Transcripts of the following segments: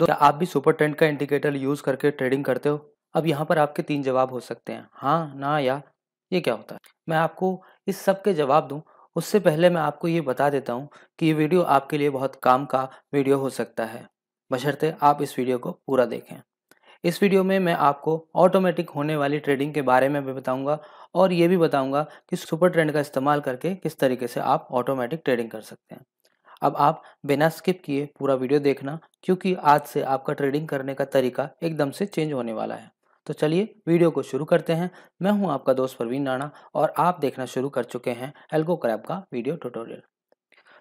दो तो आप भी सुपर ट्रेंड का इंडिकेटर यूज करके ट्रेडिंग करते हो अब यहाँ पर आपके तीन जवाब हो सकते हैं हाँ ना या ये क्या होता है मैं आपको इस सब के जवाब दूँ उससे पहले मैं आपको ये बता देता हूँ कि ये वीडियो आपके लिए बहुत काम का वीडियो हो सकता है बशर्ते आप इस वीडियो को पूरा देखें इस वीडियो में मैं आपको ऑटोमेटिक होने वाली ट्रेडिंग के बारे में भी बताऊंगा और ये भी बताऊंगा कि सुपर ट्रेंड का इस्तेमाल करके किस तरीके से आप ऑटोमेटिक ट्रेडिंग कर सकते हैं अब आप बिना स्किप किए पूरा वीडियो देखना क्योंकि आज से आपका ट्रेडिंग करने का तरीका एकदम से चेंज होने वाला है तो चलिए वीडियो को शुरू करते हैं मैं हूं आपका दोस्त प्रवीण राणा और आप देखना शुरू कर चुके हैं एल्गो क्रैप का वीडियो ट्यूटोरियल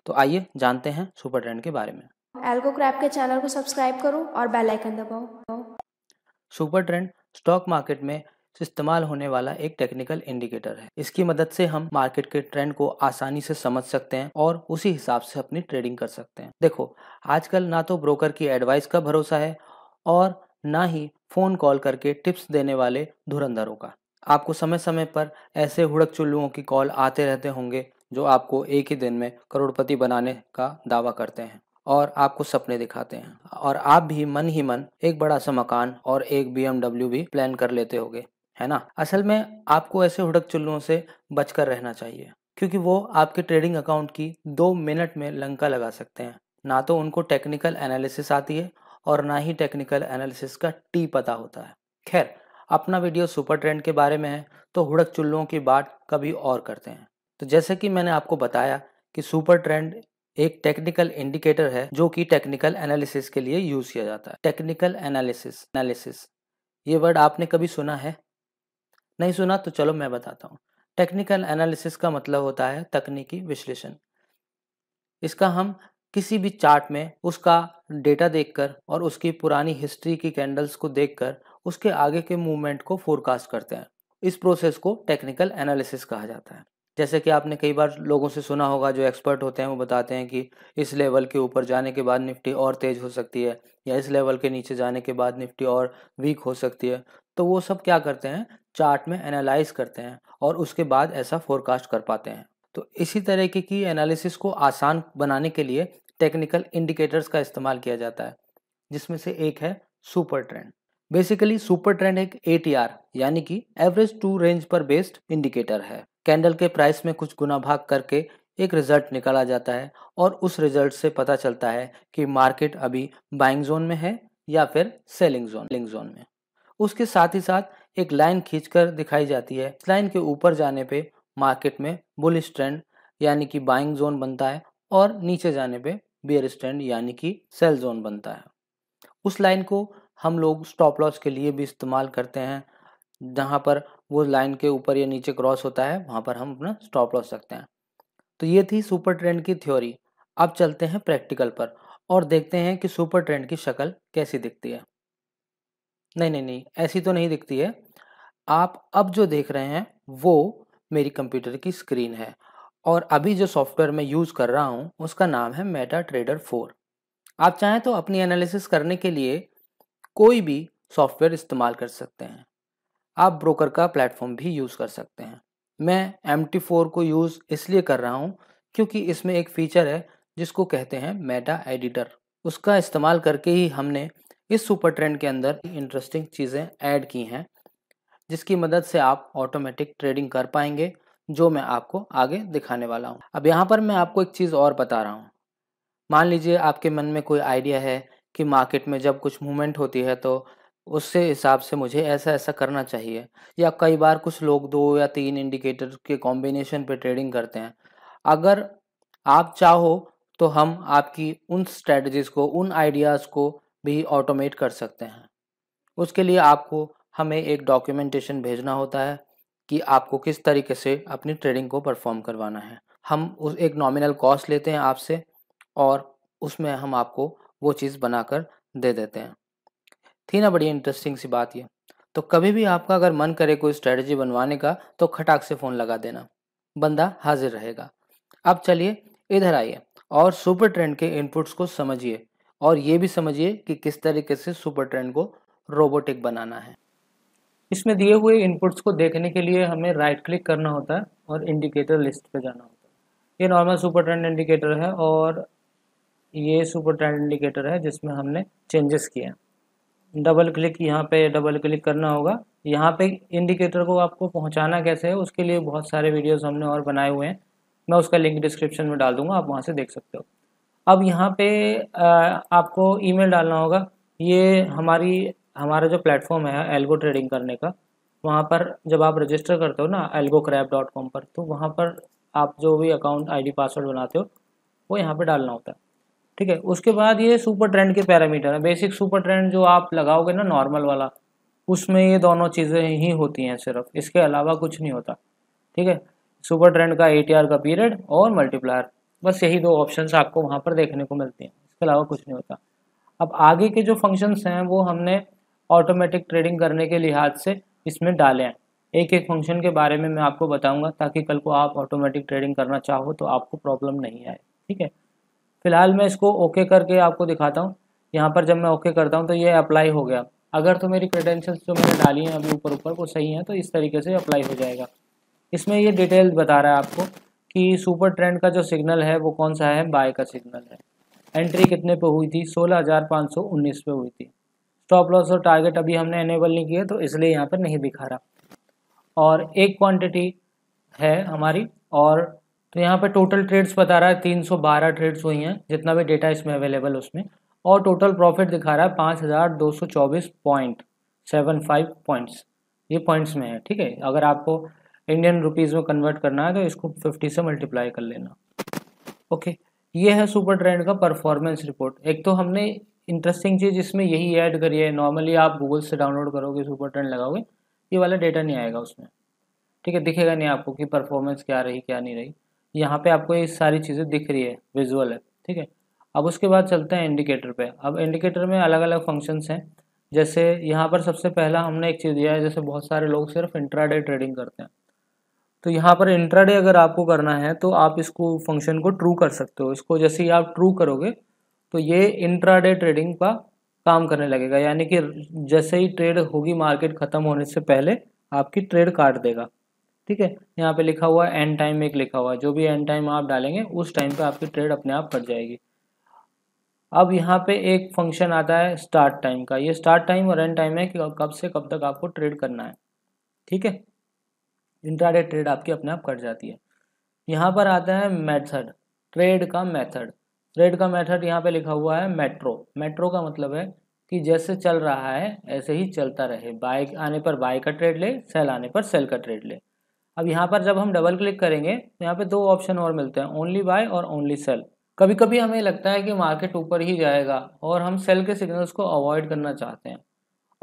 तो आइए जानते हैं सुपर ट्रेंड के बारे में एल्गो क्रैप के चैनल को सब्सक्राइब करो और बेलाइकन दबाओ सुपर ट्रेंड स्टॉक मार्केट में से इस्तेमाल होने वाला एक टेक्निकल इंडिकेटर है इसकी मदद से हम मार्केट के ट्रेंड को आसानी से समझ सकते हैं और उसी हिसाब से अपनी ट्रेडिंग कर सकते हैं देखो आजकल ना तो ब्रोकर की एडवाइस का भरोसा है और ना ही फोन कॉल करके टिप्स देने वाले धुरंधरों का आपको समय समय पर ऐसे हुड़क चुल्लुओं की कॉल आते रहते होंगे जो आपको एक ही दिन में करोड़पति बनाने का दावा करते हैं और आपको सपने दिखाते हैं और आप भी मन ही मन एक बड़ा सा मकान और एक बी भी प्लान कर लेते होंगे है ना असल में आपको ऐसे हुड़क चुल्लुओं से बचकर रहना चाहिए क्योंकि वो आपके ट्रेडिंग अकाउंट की दो मिनट में लंका लगा सकते हैं ना तो उनको टेक्निकल एनालिसिस आती है और ना ही टेक्निकल एनालिसिस का टी पता होता है खैर अपना वीडियो सुपर ट्रेंड के बारे में है तो हुड़क चुल्लुओं की बात कभी और करते हैं तो जैसे कि मैंने आपको बताया कि सुपर ट्रेंड एक टेक्निकल इंडिकेटर है जो कि टेक्निकल एनालिसिस के लिए यूज किया जाता है टेक्निकल एनालिसिस एनालिसिस ये वर्ड आपने कभी सुना है नहीं सुना तो चलो मैं बताता हूँ टेक्निकल एनालिसिस का मतलब होता है तकनीकी विश्लेषण इसका हम किसी भी चार्ट में उसका डेटा देखकर और उसकी पुरानी हिस्ट्री की कैंडल्स को देखकर उसके आगे के मूवमेंट को फोरकास्ट करते हैं इस प्रोसेस को टेक्निकल एनालिसिस कहा जाता है जैसे कि आपने कई बार लोगों से सुना होगा जो एक्सपर्ट होते हैं वो बताते हैं कि इस लेवल के ऊपर जाने के बाद निफ्टी और तेज हो सकती है या इस लेवल के नीचे जाने के बाद निफ्टी और वीक हो सकती है तो वो सब क्या करते हैं चार्ट में एनालाइज करते हैं और उसके बाद ऐसा फोरकास्ट कर पाते हैं तो इसी तरीके की एनालिसिस को आसान बनाने के लिए टेक्निकल इंडिकेटर्स का इस्तेमाल किया जाता है जिसमें से एक है super trend basically super trend एक ए यानी कि एवरेज टू रेंज पर बेस्ड इंडिकेटर है कैंडल के प्राइस में कुछ गुना भाग करके एक रिजल्ट निकाला जाता है और उस रिजल्ट से पता चलता है कि मार्केट अभी बाइंग जोन में है या फिर सेलिंग जोन लिंग जोन में उसके साथ ही साथ एक लाइन खींचकर दिखाई जाती है इस लाइन के ऊपर जाने पे मार्केट में बुल स्टैंड यानी कि बाइंग जोन बनता है और नीचे जाने पे बियर स्टैंड यानी कि सेल जोन बनता है उस लाइन को हम लोग स्टॉप लॉस के लिए भी इस्तेमाल करते हैं जहाँ पर वो लाइन के ऊपर या नीचे क्रॉस होता है वहाँ पर हम अपना स्टॉप लॉस सकते हैं तो ये थी सुपर ट्रेंड की थ्योरी अब चलते हैं प्रैक्टिकल पर और देखते हैं कि सुपर ट्रेंड की शक्ल कैसी दिखती है नहीं नहीं नहीं ऐसी तो नहीं दिखती है आप अब जो देख रहे हैं वो मेरी कंप्यूटर की स्क्रीन है और अभी जो सॉफ्टवेयर मैं यूज़ कर रहा हूँ उसका नाम है मेटा ट्रेडर फोर आप चाहें तो अपनी एनालिसिस करने के लिए कोई भी सॉफ्टवेयर इस्तेमाल कर सकते हैं आप ब्रोकर का प्लेटफॉर्म भी यूज़ कर सकते हैं मैं एम टी फोर को यूज़ इसलिए कर रहा हूँ क्योंकि इसमें एक फ़ीचर है जिसको कहते हैं मेटा एडिटर उसका इस्तेमाल करके ही हमने इस सुपर ट्रेंड के अंदर इंटरेस्टिंग चीज़ें ऐड की हैं जिसकी मदद से आप ऑटोमेटिक ट्रेडिंग कर पाएंगे जो मैं आपको आगे दिखाने वाला हूँ अब यहाँ पर मैं आपको एक चीज़ और बता रहा हूँ मान लीजिए आपके मन में कोई आइडिया है कि मार्केट में जब कुछ मूवमेंट होती है तो उससे हिसाब से मुझे ऐसा ऐसा करना चाहिए या कई बार कुछ लोग दो या तीन इंडिकेटर के कॉम्बिनेशन पे ट्रेडिंग करते हैं अगर आप चाहो तो हम आपकी उन स्ट्रेटजीज को उन आइडियाज़ को भी ऑटोमेट कर सकते हैं उसके लिए आपको हमें एक डॉक्यूमेंटेशन भेजना होता है कि आपको किस तरीके से अपनी ट्रेडिंग को परफॉर्म करवाना है हम उस एक नॉमिनल कॉस्ट लेते हैं आपसे और उसमें हम आपको वो चीज़ बनाकर दे देते हैं थी ना बड़ी इंटरेस्टिंग सी बात ये तो कभी भी आपका अगर मन करे कोई स्ट्रेटजी बनवाने का तो खटाक से फ़ोन लगा देना बंदा हाजिर रहेगा अब चलिए इधर आइए और सुपर ट्रेंड के इनपुट्स को समझिए और ये भी समझिए कि किस तरीके से सुपर ट्रेंड को रोबोटिक बनाना है इसमें दिए हुए इनपुट्स को देखने के लिए हमें राइट क्लिक करना होता है और इंडिकेटर लिस्ट पे जाना होता है ये नॉर्मल सुपर ट्रेंड इंडिकेटर है और ये सुपर ट्रेंड इंडिकेटर है जिसमें हमने चेंजेस किए हैं डबल क्लिक यहाँ पे डबल क्लिक करना होगा यहाँ पे इंडिकेटर को आपको पहुँचाना कैसे है उसके लिए बहुत सारे वीडियोज़ हमने और बनाए हुए हैं मैं उसका लिंक डिस्क्रिप्शन में डाल दूँगा आप वहाँ से देख सकते हो अब यहाँ पर आपको ई डालना होगा ये हमारी हमारा जो प्लेटफॉर्म है एल्गो ट्रेडिंग करने का वहाँ पर जब आप रजिस्टर करते हो ना एल्गो क्रैप डॉट कॉम पर तो वहाँ पर आप जो भी अकाउंट आईडी पासवर्ड बनाते हो वो यहाँ पे डालना होता है ठीक है उसके बाद ये सुपर ट्रेंड के पैरामीटर है बेसिक सुपर ट्रेंड जो आप लगाओगे ना नॉर्मल वाला उसमें ये दोनों चीज़ें ही होती हैं सिर्फ इसके अलावा कुछ नहीं होता ठीक है सुपर ट्रेंड का ए का पीरियड और मल्टीप्लायर बस यही दो ऑप्शन आपको वहाँ पर देखने को मिलते हैं इसके अलावा कुछ नहीं होता अब आगे के जो फंक्शंस हैं वो हमने ऑटोमेटिक ट्रेडिंग करने के लिहाज से इसमें डालें एक एक फंक्शन के बारे में मैं आपको बताऊंगा ताकि कल को आप ऑटोमेटिक ट्रेडिंग करना चाहो तो आपको प्रॉब्लम नहीं आए ठीक है फिलहाल मैं इसको ओके करके आपको दिखाता हूँ यहाँ पर जब मैं ओके करता हूँ तो ये अप्लाई हो गया अगर तो मेरी क्रेडेंशियल्स जो मैंने डाली हैं अभी ऊपर ऊपर वो सही हैं तो इस तरीके से अप्लाई हो जाएगा इसमें ये डिटेल बता रहा है आपको कि सुपर ट्रेंड का जो सिग्नल है वो कौन सा है बाय का सिग्नल है एंट्री कितने पे हुई थी सोलह हज़ार पाँच सौ उन्नीस पे हुई थी स्टॉप लॉस और टारगेट अभी हमने इनेबल नहीं किया तो इसलिए यहाँ पर नहीं दिखा रहा और एक क्वांटिटी है हमारी और तो यहाँ पर टोटल ट्रेड्स बता रहा है 312 ट्रेड्स हुई हैं जितना भी डेटा इसमें अवेलेबल उसमें और टोटल प्रॉफिट दिखा रहा है पाँच हज़ार दो सौ चौबीस पॉइंट सेवन फाइव पॉइंट्स ये पॉइंट्स में है ठीक है अगर आपको इंडियन रुपीज़ में कन्वर्ट करना है तो इसको फिफ्टी से मल्टीप्लाई कर लेना ओके ये है सुपर ट्रेंड का परफॉर्मेंस रिपोर्ट एक तो हमने इंटरेस्टिंग चीज़ इसमें यही ऐड करिए नॉर्मली आप गूगल से डाउनलोड करोगे सुपर ट्रेंड लगाओगे ये वाला डेटा नहीं आएगा उसमें ठीक है दिखेगा नहीं आपको कि परफॉर्मेंस क्या रही क्या नहीं रही यहाँ पे आपको ये सारी चीज़ें दिख रही है विजुअल है ठीक है अब उसके बाद चलते हैं इंडिकेटर पे अब इंडिकेटर में अलग अलग फंक्शंस हैं जैसे यहाँ पर सबसे पहला हमने एक चीज़ दिया है जैसे बहुत सारे लोग सिर्फ इंट्राडे ट्रेडिंग करते हैं तो यहाँ पर इंट्राडे अगर आपको करना है तो आप इसको फंक्शन को ट्रू कर सकते हो इसको जैसे ही आप ट्रू करोगे तो ये इंट्राडे ट्रेडिंग का काम करने लगेगा यानी कि जैसे ही ट्रेड होगी मार्केट ख़त्म होने से पहले आपकी ट्रेड काट देगा ठीक है यहाँ पे लिखा हुआ है एंड टाइम एक लिखा हुआ है जो भी एंड टाइम आप डालेंगे उस टाइम पे आपकी ट्रेड अपने आप कट जाएगी अब यहाँ पे एक फंक्शन आता है स्टार्ट टाइम का ये स्टार्ट टाइम और एंड टाइम है कि कब से कब तक आपको ट्रेड करना है ठीक है इंट्राडे ट्रेड आपकी अपने आप कट जाती है यहाँ पर आता है मैथड ट्रेड का मैथड रेड का मेथड यहाँ पे लिखा हुआ है मेट्रो मेट्रो का मतलब है कि जैसे चल रहा है ऐसे ही चलता रहे बाय आने पर बाय का ट्रेड ले सेल आने पर सेल का ट्रेड ले अब यहाँ पर जब हम डबल क्लिक करेंगे तो यहाँ पे दो ऑप्शन और मिलते हैं ओनली बाय और ओनली सेल कभी कभी हमें लगता है कि मार्केट ऊपर ही जाएगा और हम सेल के सिग्नल्स को अवॉइड करना चाहते हैं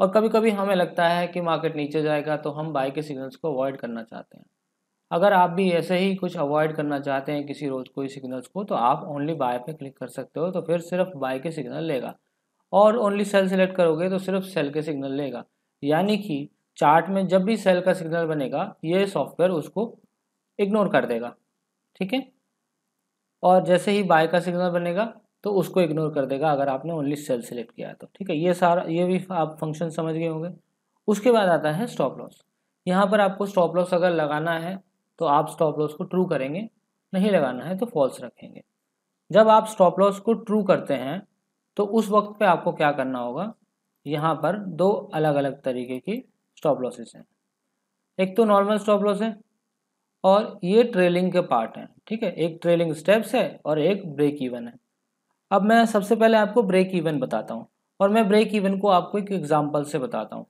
और कभी कभी हमें लगता है कि मार्केट नीचे जाएगा तो हम बाय के सिग्नल्स को अवॉइड करना चाहते हैं अगर आप भी ऐसे ही कुछ अवॉइड करना चाहते हैं किसी रोज कोई सिग्नल्स को तो आप ओनली बाय पे क्लिक कर सकते हो तो फिर सिर्फ बाय के सिग्नल लेगा और ओनली सेल सेलेक्ट करोगे तो सिर्फ सेल के सिग्नल लेगा यानी कि चार्ट में जब भी सेल का सिग्नल बनेगा ये सॉफ्टवेयर उसको इग्नोर कर देगा ठीक है और जैसे ही बाय का सिग्नल बनेगा तो उसको इग्नोर कर देगा अगर आपने ओनली सेल सेलेक्ट किया तो ठीक है ये सारा ये भी आप फंक्शन समझ गए होंगे उसके बाद आता है स्टॉप लॉस यहाँ पर आपको स्टॉप लॉस अगर लगाना है तो आप स्टॉप लॉस को ट्रू करेंगे नहीं लगाना है तो फॉल्स रखेंगे जब आप स्टॉप लॉस को ट्रू करते हैं तो उस वक्त पे आपको क्या करना होगा यहाँ पर दो अलग अलग तरीके की स्टॉप लॉसेस हैं एक तो नॉर्मल स्टॉप लॉस है और ये ट्रेलिंग के पार्ट हैं ठीक है एक ट्रेलिंग स्टेप्स है और एक ब्रेक इवन है अब मैं सबसे पहले आपको ब्रेक इवन बताता हूँ और मैं ब्रेक इवन को आपको एक एग्जाम्पल से बताता हूँ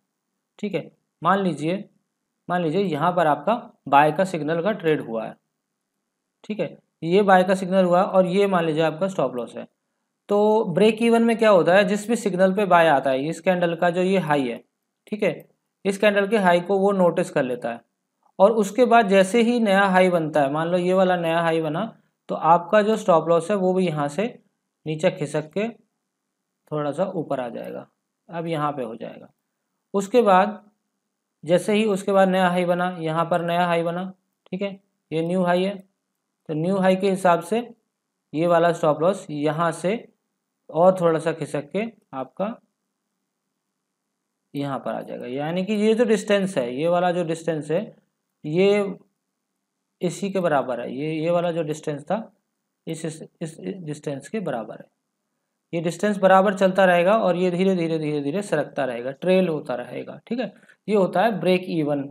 ठीक है मान लीजिए मान लीजिए यहाँ पर आपका बाय का सिग्नल का ट्रेड हुआ है ठीक है ये बाय का सिग्नल हुआ और ये मान लीजिए आपका स्टॉप लॉस है तो ब्रेक इवन में क्या होता है जिस भी सिग्नल पे बाय आता है इस कैंडल का जो ये हाई है ठीक है इस कैंडल के हाई को वो नोटिस कर लेता है और उसके बाद जैसे ही नया हाई बनता है मान लो ये वाला नया हाई बना तो आपका जो स्टॉप लॉस है वो भी यहाँ से नीचे खिसक के थोड़ा सा ऊपर आ जाएगा अब यहाँ पे हो जाएगा उसके बाद जैसे ही उसके बाद नया हाई बना यहाँ पर नया हाई बना ठीक है ये न्यू हाई है तो न्यू हाई के हिसाब से ये वाला स्टॉप लॉस यहाँ से और थोड़ा सा खिसक के आपका यहाँ पर आ जाएगा यानी कि ये जो डिस्टेंस है ये वाला जो डिस्टेंस है ये इसी के बराबर है ये ये वाला जो डिस्टेंस था इस इस, इस डिस्टेंस के बराबर है ये डिस्टेंस बराबर चलता रहेगा और ये धीरे धीरे धीरे धीरे सरकता रहेगा ट्रेल होता रहेगा ठीक है ये होता है ब्रेक इवन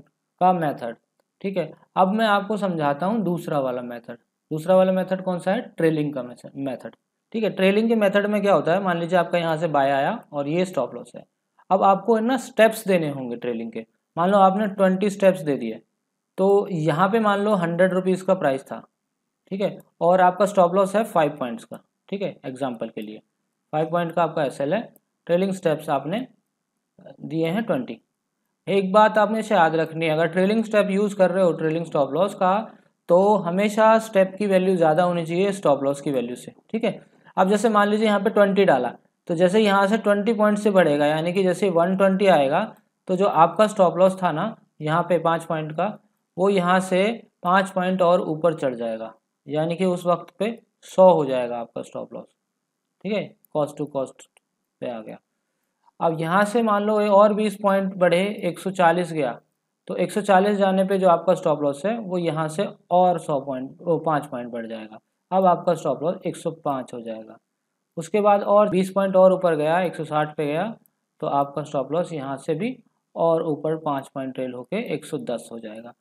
का मेथड ठीक है अब मैं आपको समझाता हूँ दूसरा वाला मेथड दूसरा वाला मेथड कौन सा है ट्रेलिंग का मेथड ठीक है ट्रेलिंग के मेथड में क्या होता है मान लीजिए आपका यहाँ से बाय आया और ये स्टॉप लॉस है अब आपको है ना स्टेप्स देने होंगे ट्रेलिंग के मान लो आपने ट्वेंटी स्टेप्स दे दिए तो यहाँ पे मान लो हंड्रेड रुपीज़ का प्राइस था ठीक है और आपका स्टॉप लॉस है फाइव पॉइंट्स का ठीक है एग्जाम्पल के लिए फाइव पॉइंट का आपका एस है ट्रेलिंग स्टेप्स आपने दिए हैं ट्वेंटी एक बात आपने से याद रखनी है अगर ट्रेलिंग स्टेप यूज़ कर रहे हो ट्रेलिंग स्टॉप लॉस का तो हमेशा स्टेप की वैल्यू ज़्यादा होनी चाहिए स्टॉप लॉस की वैल्यू से ठीक है अब जैसे मान लीजिए यहाँ पे ट्वेंटी डाला तो जैसे यहाँ से ट्वेंटी पॉइंट से बढ़ेगा यानी कि जैसे वन ट्वेंटी आएगा तो जो आपका स्टॉप लॉस था ना यहाँ पे पाँच पॉइंट का वो यहाँ से पाँच पॉइंट और ऊपर चढ़ जाएगा यानी कि उस वक्त पे सौ हो जाएगा आपका स्टॉप लॉस ठीक है कॉस्ट टू कॉस्ट पे आ गया अब यहाँ से मान लो और बीस पॉइंट बढ़े एक सौ चालीस गया तो एक सौ चालीस जाने पे जो आपका स्टॉप लॉस है वो यहाँ से और सौ पॉइंट वो पाँच पॉइंट बढ़ जाएगा अब आपका स्टॉप लॉस एक सौ पाँच हो जाएगा उसके बाद और बीस पॉइंट और ऊपर गया एक सौ साठ पे गया तो आपका स्टॉप लॉस यहाँ से भी और ऊपर पाँच पॉइंट ट्रेल होके एक सौ दस हो जाएगा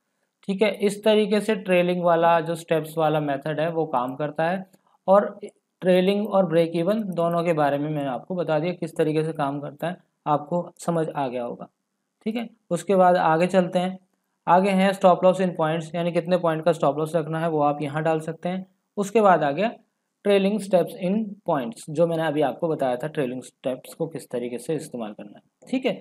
ठीक है इस तरीके से ट्रेलिंग वाला जो स्टेप्स वाला मेथड है वो काम करता है और ट्रेलिंग और ब्रेक इवन दोनों के बारे में मैंने आपको बता दिया किस तरीके से काम करता है आपको समझ आ गया होगा ठीक है उसके बाद आगे चलते हैं आगे हैं स्टॉप लॉस इन पॉइंट्स यानी कितने पॉइंट का स्टॉप लॉस रखना है वो आप यहाँ डाल सकते हैं उसके बाद आ गया ट्रेलिंग स्टेप्स इन पॉइंट्स जो मैंने अभी आपको बताया था ट्रेलिंग स्टेप्स को किस तरीके से इस्तेमाल करना है ठीक है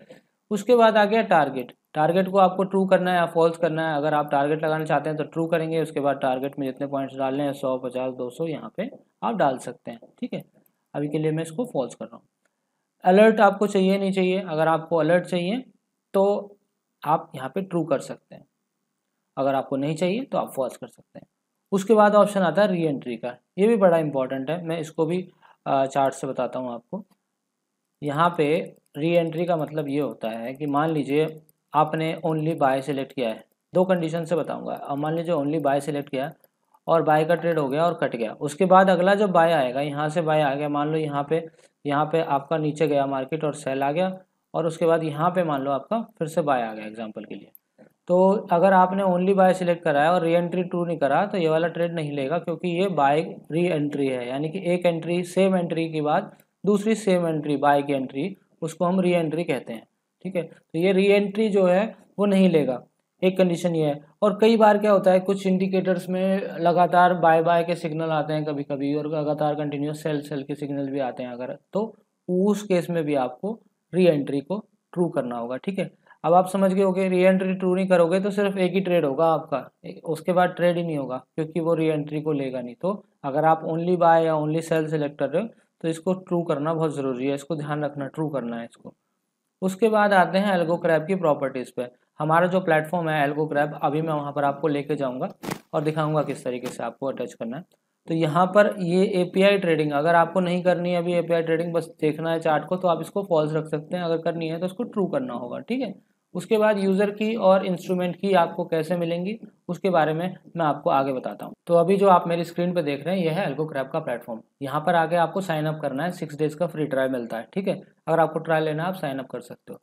उसके बाद आ गया टारगेट टारगेट को आपको ट्रू करना है या फॉल्स करना है अगर आप टारगेट लगाना चाहते हैं तो ट्रू करेंगे उसके बाद टारगेट में जितने पॉइंट्स डालने हैं सौ पचास दो सौ यहाँ पे आप डाल सकते हैं ठीक है अभी के लिए मैं इसको फॉल्स कर रहा हूँ अलर्ट आपको चाहिए नहीं चाहिए अगर आपको अलर्ट चाहिए तो आप यहाँ पे ट्रू कर सकते हैं अगर आपको नहीं चाहिए तो आप फॉल्स कर सकते हैं उसके बाद ऑप्शन आता है री एंट्री का ये भी बड़ा इंपॉर्टेंट है मैं इसको भी चार्ट से बताता हूँ आपको यहाँ पे री एंट्री का मतलब ये होता है कि मान लीजिए आपने ओनली बाय सेलेक्ट किया है दो कंडीशन से और मान लीजिए ओनली बाय सेलेक्ट किया है और बाय का ट्रेड हो गया और कट गया उसके बाद अगला जो बाय आएगा यहाँ से बाय आ गया मान लो यहाँ पे यहाँ पे आपका नीचे गया मार्केट और सेल आ गया और उसके बाद यहाँ पे मान लो आपका फिर से बाय आ गया एग्जाम्पल के लिए तो अगर आपने ओनली बाय सिलेक्ट कराया और री एंट्री टू नहीं करा तो ये वाला ट्रेड नहीं लेगा क्योंकि ये बाय री एंट्री है यानी कि एक एंट्री सेम एंट्री के बाद दूसरी सेम एंट्री बाय की एंट्री उसको हम री एंट्री कहते हैं ठीक है तो ये री एंट्री जो है वो नहीं लेगा एक कंडीशन ये है और कई बार क्या होता है कुछ इंडिकेटर्स में लगातार बाय बाय के सिग्नल आते हैं कभी कभी और लगातार कंटिन्यूस सेल सेल के सिग्नल भी आते हैं अगर तो उस केस में भी आपको री एंट्री को ट्रू करना होगा ठीक है अब आप समझ गए होगे री एंट्री ट्रू नहीं करोगे तो सिर्फ एक ही ट्रेड होगा आपका उसके बाद ट्रेड ही नहीं होगा क्योंकि वो री एंट्री को लेगा नहीं तो अगर आप ओनली बाय या ओनली सेल सेलेक्ट कर रहे हो तो इसको ट्रू करना बहुत ज़रूरी है इसको ध्यान रखना ट्रू करना है इसको उसके बाद आते हैं एल्गो क्रैप की प्रॉपर्टीज़ पे हमारा जो प्लेटफॉर्म है एल्गो क्रैप अभी मैं वहाँ पर आपको लेके जाऊँगा और दिखाऊँगा किस तरीके से आपको अटैच करना है तो यहाँ पर ये ए ट्रेडिंग अगर आपको नहीं करनी है अभी ए ट्रेडिंग बस देखना है चार्ट को तो आप इसको फॉल्स रख सकते हैं अगर करनी है तो उसको ट्रू करना होगा ठीक है उसके बाद यूज़र की और इंस्ट्रूमेंट की आपको कैसे मिलेंगी उसके बारे में मैं आपको आगे बताता हूँ तो अभी जो आप मेरी स्क्रीन पर देख रहे हैं यह है एल्को क्रैप का प्लेटफॉर्म यहाँ पर आगे आपको साइन अप करना है सिक्स डेज का फ्री ट्रायल मिलता है ठीक है अगर आपको ट्रायल लेना है आप साइन अप कर सकते हो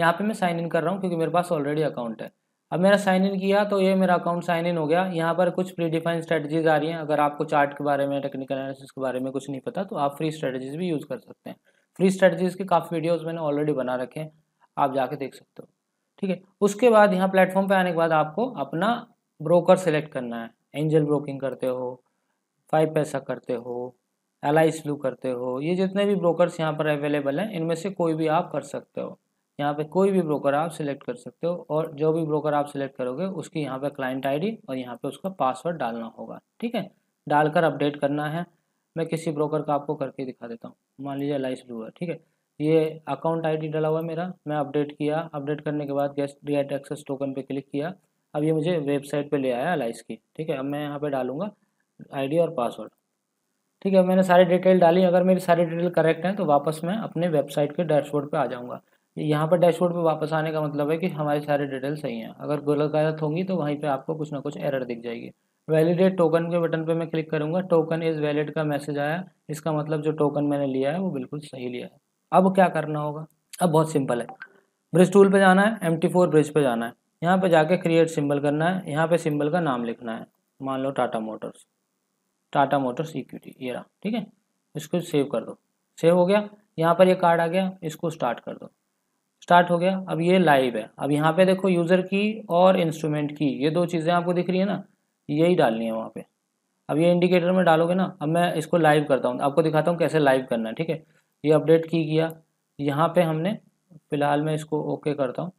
यहाँ पर मैं साइन इन कर रहा हूँ क्योंकि मेरे पास ऑलरेडी अकाउंट है अब मेरा साइन इन किया तो ये मेरा अकाउंट साइन इन हो गया यहाँ पर कुछ प्री डिफाइन स्ट्रेटजीज आ रही हैं अगर आपको चार्ट के बारे में टेक्निकल एनालिसिस के बारे में कुछ नहीं पता तो आप फ्री स्ट्रेटजीज भी यूज़ कर सकते हैं फ्री स्ट्रेटजीज के काफ़ी वीडियोज़ मैंने ऑलरेडी बना रखे हैं आप जाके देख सकते हो ठीक है उसके बाद यहाँ प्लेटफॉर्म पे आने के बाद आपको अपना ब्रोकर सेलेक्ट करना है एंजल ब्रोकिंग करते हो फाइव पैसा करते हो एल आई स्लू करते हो ये जितने भी ब्रोकर्स यहाँ पर अवेलेबल हैं इनमें से कोई भी आप कर सकते हो यहाँ पे कोई भी ब्रोकर आप सिलेक्ट कर सकते हो और जो भी ब्रोकर आप सिलेक्ट करोगे उसकी यहाँ पे क्लाइंट आईडी और यहाँ पे उसका पासवर्ड डालना होगा ठीक है डालकर अपडेट करना है मैं किसी ब्रोकर का आपको करके दिखा देता हूँ मान लीजिए एल आई स्लू है ठीक है ये अकाउंट आईडी डाला हुआ है मेरा मैं अपडेट किया अपडेट करने के बाद गेस्ट डिएट एक्सेस टोकन पे क्लिक किया अब ये मुझे वेबसाइट पे ले आया अलाइस की ठीक है अब मैं यहाँ पे डालूंगा आईडी और पासवर्ड ठीक है मैंने सारी डिटेल डाली अगर मेरी सारी डिटेल करेक्ट हैं तो वापस मैं अपने वेबसाइट के डैशबोर्ड पर आ जाऊँगा यहाँ पर डैशबोर्ड पर वापस आने का मतलब है कि हमारी सारी डिटेल सही हैं अगर गलत होंगी तो वहीं पर आपको कुछ ना कुछ एरर दिख जाएगी वैलिडेट टोकन के बटन पर मैं क्लिक करूँगा टोकन इज़ वैलिड का मैसेज आया इसका मतलब जो टोकन मैंने लिया है वो बिल्कुल सही लिया है अब क्या करना होगा अब बहुत सिंपल है ब्रिज टूल पे जाना है एम टी फोर ब्रिज पे जाना है यहाँ पे जाके क्रिएट सिंबल करना है यहाँ पे सिंबल का नाम लिखना है मान लो Tata Motors Tata Motors equity ये रहा ठीक है इसको सेव कर दो सेव हो गया यहाँ पर ये कार्ड आ गया इसको स्टार्ट कर दो स्टार्ट हो गया अब ये लाइव है अब यहाँ पे देखो यूज़र की और इंस्ट्रूमेंट की ये दो चीज़ें आपको दिख रही है ना यही डालनी है वहाँ पे अब ये इंडिकेटर में डालोगे ना अब मैं इसको लाइव करता हूँ आपको दिखाता हूँ कैसे लाइव करना है ठीक है ये अपडेट की गया यहाँ पे हमने फ़िलहाल मैं इसको ओके करता हूँ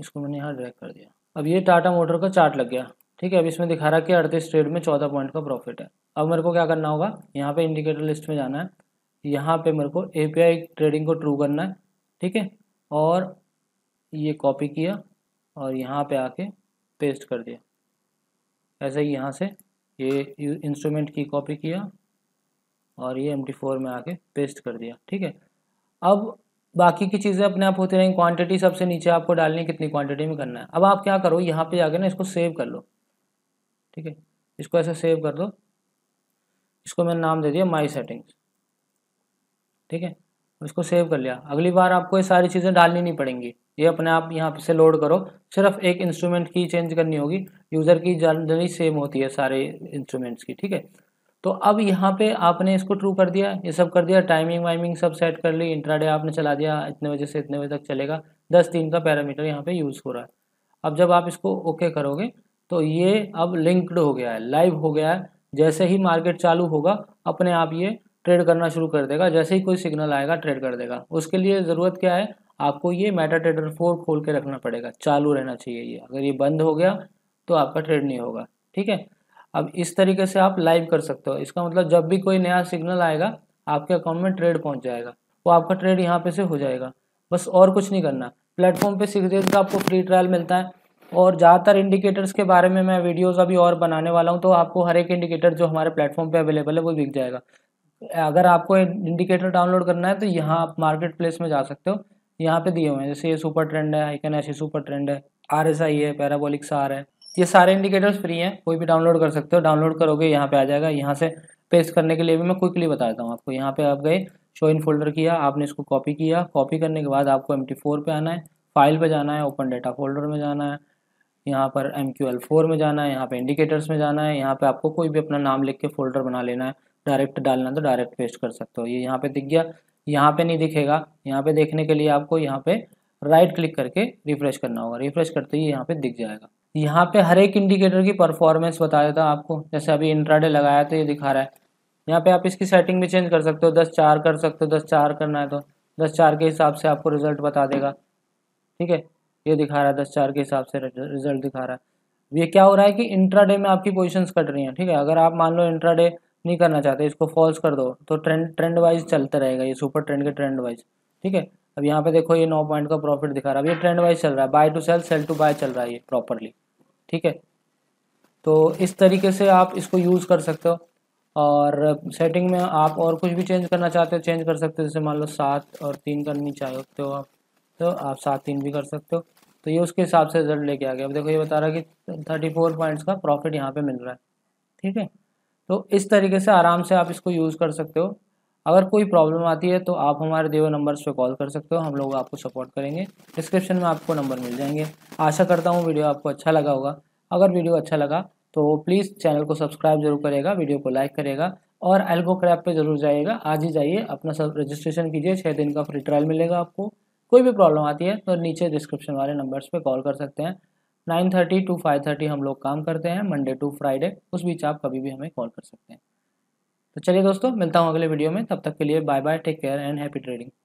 इसको मैंने यहाँ ड्रैग कर दिया अब ये टाटा मोटर का चार्ट लग गया ठीक है अब इसमें दिखा रहा है कि अड़तीस ट्रेड में चौदह पॉइंट का प्रॉफिट है अब मेरे को क्या करना होगा यहाँ पे इंडिकेटर लिस्ट में जाना है यहाँ पे मेरे को ए ट्रेडिंग को ट्रू करना है ठीक है और ये कॉपी किया और यहाँ पे आके पेस्ट कर दिया ऐसे ही यहाँ से ये इंस्ट्रूमेंट की कॉपी किया और ये एम में आके पेस्ट कर दिया ठीक है अब बाकी की चीज़ें अपने आप होती रहेंगी क्वांटिटी सबसे नीचे आपको डालनी है कितनी क्वांटिटी में करना है अब आप क्या करो यहाँ पे जाके ना इसको सेव कर लो ठीक है इसको ऐसे सेव कर दो इसको मैंने नाम दे दिया माई सेटिंग्स ठीक है इसको सेव कर लिया अगली बार आपको ये सारी चीज़ें डालनी नहीं पड़ेंगी ये अपने आप यहाँ से लोड करो सिर्फ एक इंस्ट्रूमेंट की चेंज करनी होगी यूज़र की जनरली सेम होती है सारे इंस्ट्रूमेंट्स की ठीक है तो अब यहाँ पे आपने इसको ट्रू कर दिया ये सब कर दिया टाइमिंग वाइमिंग सब सेट कर ली इंट्राडे आपने चला दिया इतने बजे से इतने बजे तक चलेगा दस तीन का पैरामीटर यहाँ पे यूज़ हो रहा है अब जब आप इसको ओके करोगे तो ये अब लिंक्ड हो गया है लाइव हो गया है जैसे ही मार्केट चालू होगा अपने आप ये ट्रेड करना शुरू कर देगा जैसे ही कोई सिग्नल आएगा ट्रेड कर देगा उसके लिए ज़रूरत क्या है आपको ये मेटा ट्रेडर फोर खोल के रखना पड़ेगा चालू रहना चाहिए ये अगर ये बंद हो गया तो आपका ट्रेड नहीं होगा ठीक है अब इस तरीके से आप लाइव कर सकते हो इसका मतलब जब भी कोई नया सिग्नल आएगा आपके अकाउंट में ट्रेड पहुंच जाएगा वो आपका ट्रेड यहाँ पे से हो जाएगा बस और कुछ नहीं करना प्लेटफॉर्म पे सिक्स डेज का आपको फ्री ट्रायल मिलता है और ज़्यादातर इंडिकेटर्स के बारे में मैं वीडियोज़ अभी और बनाने वाला हूँ तो आपको हर एक इंडिकेटर जो हमारे प्लेटफॉर्म पर अवेलेबल है वो बिक जाएगा अगर आपको इंडिकेटर डाउनलोड करना है तो यहाँ आप मार्केट प्लेस में जा सकते हो यहाँ पे दिए हुए हैं जैसे ये सुपर ट्रेंड है कैन ऐसी सुपर ट्रेंड है आर एस आई है पैराबोलिक्स आर है ये सारे इंडिकेटर्स फ्री हैं कोई भी डाउनलोड कर सकते हो डाउनलोड करोगे यहाँ पे आ जाएगा यहाँ से पेस्ट करने के लिए भी मैं क्विकली बताता हूँ आपको यहाँ पे आप गए शो इन फोल्डर किया आपने इसको कॉपी किया कॉपी करने के बाद आपको एम टी फोर पर आना है फाइल पर जाना है ओपन डेटा फोल्डर में जाना है यहाँ पर एम क्यू एल फोर में जाना है यहाँ पे इंडिकेटर्स में जाना है यहाँ पे आपको कोई भी अपना नाम लिख के फोल्डर बना लेना है डायरेक्ट डालना तो डायरेक्ट पेस्ट कर सकते हो ये यहाँ पे दिख गया यहाँ पे नहीं दिखेगा यहाँ पे देखने के लिए आपको यहाँ पे राइट क्लिक करके रिफ्रेश करना होगा रिफ्रेश करते ही यहाँ पे दिख जाएगा यहाँ पे हर एक इंडिकेटर की परफॉर्मेंस बता देता हूँ आपको जैसे अभी इंट्राडे लगाया तो ये दिखा रहा है यहाँ पे आप इसकी सेटिंग भी चेंज कर सकते हो दस चार कर सकते हो दस चार करना है तो दस चार के हिसाब से आपको रिजल्ट बता देगा ठीक है ये दिखा रहा है दस चार के हिसाब से रिजल्ट दिखा रहा है ये क्या हो रहा है कि इंट्राडे में आपकी पोजिशंस कट रही हैं ठीक है अगर आप मान लो इंट्राडे नहीं करना चाहते इसको फॉल्स कर दो तो ट्रेंड ट्रेंड वाइज चलता रहेगा ये सुपर ट्रेंड के ट्रेंड वाइज ठीक है अब यहाँ पे देखो ये नौ पॉइंट का प्रॉफिट दिखा रहा है अब ये ट्रेंड वाइज चल रहा है buy to sell sell to buy चल रहा है ये प्रॉपरली ठीक है तो इस तरीके से आप इसको यूज़ कर सकते हो और सेटिंग में आप और कुछ भी चेंज करना चाहते हो चेंज कर सकते हो जैसे मान लो सात और तीन करनी चाहते हो आप तो आप सात तीन भी कर सकते हो तो ये उसके हिसाब से रिजल्ट लेके आ गया अब देखो ये बता रहा है कि थर्टी फोर पॉइंट्स का प्रॉफिट यहाँ पे मिल रहा है ठीक है तो इस तरीके से आराम से आप इसको यूज़ कर सकते हो अगर कोई प्रॉब्लम आती है तो आप हमारे दिए नंबर नंबर्स पर कॉल कर सकते हो हम लोग आपको सपोर्ट करेंगे डिस्क्रिप्शन में आपको नंबर मिल जाएंगे आशा करता हूँ वीडियो आपको अच्छा लगा होगा अगर वीडियो अच्छा लगा तो प्लीज़ चैनल को सब्सक्राइब जरूर करेगा वीडियो को लाइक करेगा और एल्गो क्रैप पर जरूर जाइएगा आज ही जाइए अपना सब रजिस्ट्रेशन कीजिए छः दिन का फ्री ट्रायल मिलेगा आपको कोई भी प्रॉब्लम आती है तो नीचे डिस्क्रिप्शन वाले नंबर्स पे कॉल कर सकते हैं nine thirty to five thirty हम लोग काम करते हैं मंडे टू फ्राइडे उस बीच आप कभी भी हमें कॉल कर सकते हैं तो चलिए दोस्तों मिलता हूँ अगले वीडियो में तब तक के लिए bye bye take care and happy trading